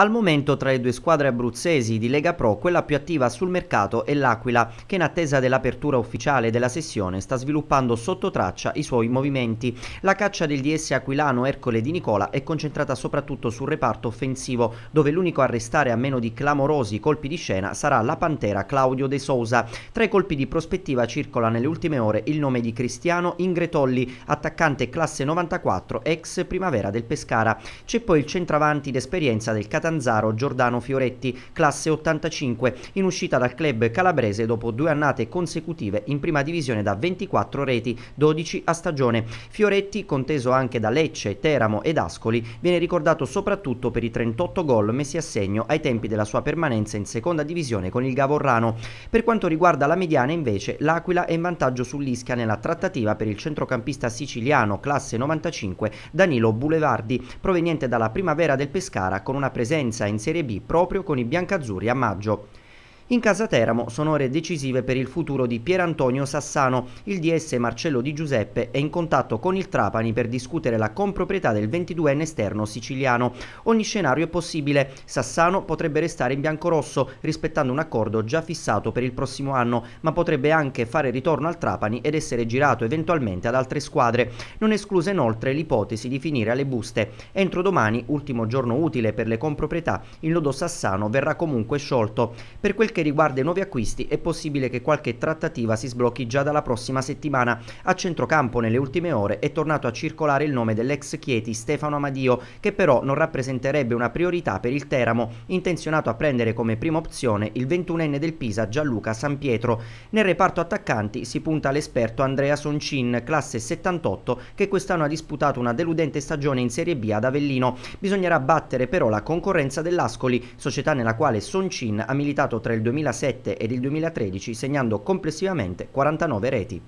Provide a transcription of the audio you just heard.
Al momento tra le due squadre abruzzesi di Lega Pro quella più attiva sul mercato è l'Aquila che in attesa dell'apertura ufficiale della sessione sta sviluppando sotto traccia i suoi movimenti. La caccia del DS aquilano Ercole di Nicola è concentrata soprattutto sul reparto offensivo dove l'unico a restare a meno di clamorosi colpi di scena sarà la pantera Claudio De Sousa. Tra i colpi di prospettiva circola nelle ultime ore il nome di Cristiano Ingretolli, attaccante classe 94 ex primavera del Pescara. C'è poi il centravanti d'esperienza del Catania Catanzaro Giordano Fioretti, classe 85, in uscita dal club calabrese dopo due annate consecutive in prima divisione da 24 reti, 12 a stagione. Fioretti, conteso anche da Lecce, Teramo ed Ascoli, viene ricordato soprattutto per i 38 gol messi a segno ai tempi della sua permanenza in seconda divisione con il Gavorrano. Per quanto riguarda la mediana invece, l'Aquila è in vantaggio sull'Ischia nella trattativa per il centrocampista siciliano classe 95 Danilo Bulevardi, proveniente dalla primavera del Pescara con una presenza presenza in Serie B proprio con i biancazzurri a maggio. In casa Teramo sono ore decisive per il futuro di Pier Antonio Sassano. Il DS Marcello Di Giuseppe è in contatto con il Trapani per discutere la comproprietà del 22enne esterno siciliano. Ogni scenario è possibile. Sassano potrebbe restare in biancorosso rispettando un accordo già fissato per il prossimo anno, ma potrebbe anche fare ritorno al Trapani ed essere girato eventualmente ad altre squadre. Non esclusa inoltre l'ipotesi di finire alle buste. Entro domani, ultimo giorno utile per le comproprietà, il nodo Sassano verrà comunque sciolto. Per quel che riguarda i nuovi acquisti è possibile che qualche trattativa si sblocchi già dalla prossima settimana. A centrocampo nelle ultime ore è tornato a circolare il nome dell'ex Chieti Stefano Amadio, che però non rappresenterebbe una priorità per il Teramo, intenzionato a prendere come prima opzione il 21enne del Pisa Gianluca San Pietro. Nel reparto attaccanti si punta l'esperto Andrea Soncin, classe 78, che quest'anno ha disputato una deludente stagione in Serie B ad Avellino. Bisognerà battere però la concorrenza dell'Ascoli, società nella quale Soncin ha militato tra il 2007 ed il 2013 segnando complessivamente 49 reti.